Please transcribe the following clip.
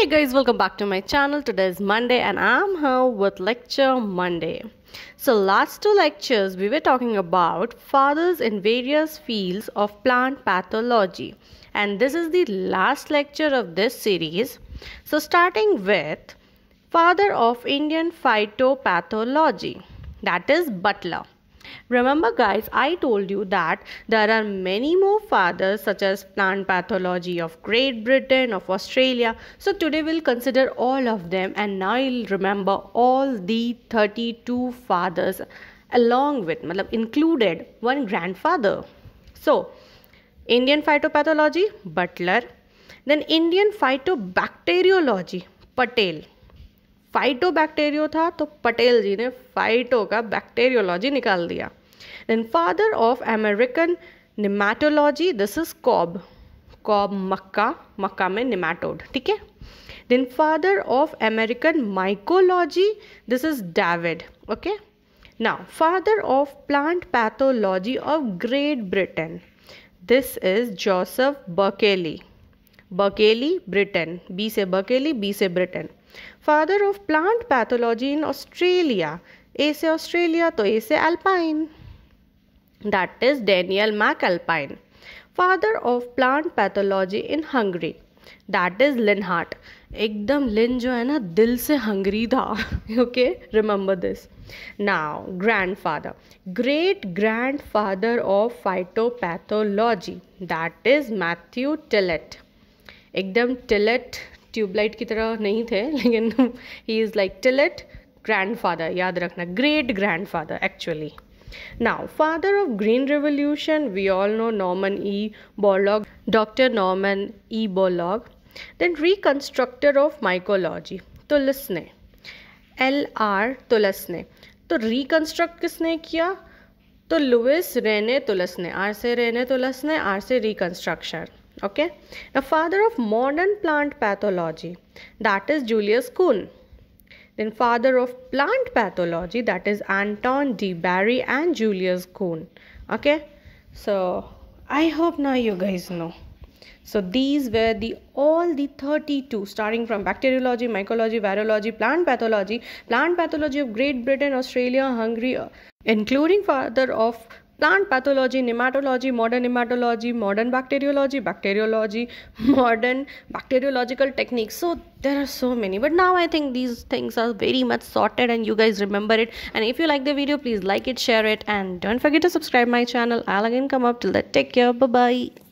hey guys welcome back to my channel today is monday and i'm here with lecture monday so last two lectures we were talking about fathers in various fields of plant pathology and this is the last lecture of this series so starting with father of indian phytopathology that is butler Remember guys, I told you that there are many more fathers such as plant pathology of Great Britain, of Australia. So today we'll consider all of them and I'll remember all the 32 fathers along with, matlab, included one grandfather. So Indian phytopathology, Butler. Then Indian phytobacteriology, Patel. Phyto bacterio था तो पटेल जी ने phyto का bacteriology निकाल दिया then father of American nematology this is Cobb Cobb मक्का मक्का में nematode ठीक है then father of American mycology this is David okay now father of plant pathology of Great Britain this is Joseph Berkeley Berkeley Britain B से Berkeley B से Britain father of plant pathology in Australia A से Australia तो A से alpine that is Daniel McAlpine father of plant pathology in Hungary that is Linhart एकदम Lin जो है ना दिल से हंगरी था okay remember this now grandfather great grandfather of phytopathology that is Matthew Tillet एकदम Tillet tubelight की तरह नहीं थे लेकिन he is like Tillet grandfather याद रखना great grandfather actually now father of green revolution we all know Norman E Borlaug doctor Norman E Borlaug then reconstructor of mycology तुलस ने L are तुलस ने तो reconstruct किसने किया तो Louis Renee तुलस ने R से रेने तुलस ने आर से reconstruction okay the father of modern plant pathology that is julius kuhn then father of plant pathology that is anton d barry and julius kuhn okay so i hope now you guys know so these were the all the 32 starting from bacteriology mycology virology plant pathology plant pathology of great britain australia hungary uh, including father of plant pathology, nematology, modern nematology, modern bacteriology, bacteriology, modern bacteriological techniques. So there are so many. But now I think these things are very much sorted and you guys remember it. And if you like the video, please like it, share it and don't forget to subscribe my channel. I'll again come up till that. Take care. Bye-bye.